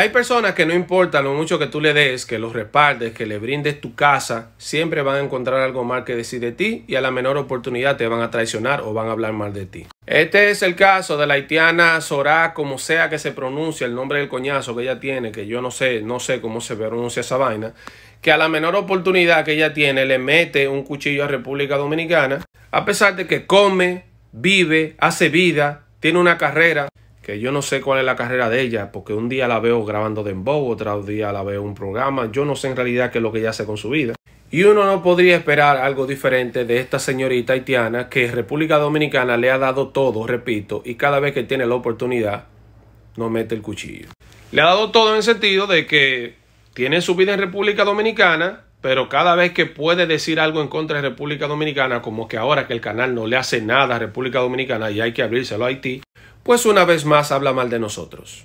Hay personas que no importa lo mucho que tú le des, que los respaldes, que le brindes tu casa, siempre van a encontrar algo mal que decir de ti y a la menor oportunidad te van a traicionar o van a hablar mal de ti. Este es el caso de la haitiana Sorá, como sea que se pronuncie el nombre del coñazo que ella tiene, que yo no sé, no sé cómo se pronuncia esa vaina, que a la menor oportunidad que ella tiene le mete un cuchillo a República Dominicana, a pesar de que come, vive, hace vida, tiene una carrera, que yo no sé cuál es la carrera de ella, porque un día la veo grabando dembow, otro día la veo en un programa, yo no sé en realidad qué es lo que ella hace con su vida. Y uno no podría esperar algo diferente de esta señorita haitiana que República Dominicana le ha dado todo, repito, y cada vez que tiene la oportunidad, no mete el cuchillo. Le ha dado todo en el sentido de que tiene su vida en República Dominicana, pero cada vez que puede decir algo en contra de República Dominicana, como que ahora que el canal no le hace nada a República Dominicana y hay que abrirse a Haití, pues una vez más habla mal de nosotros.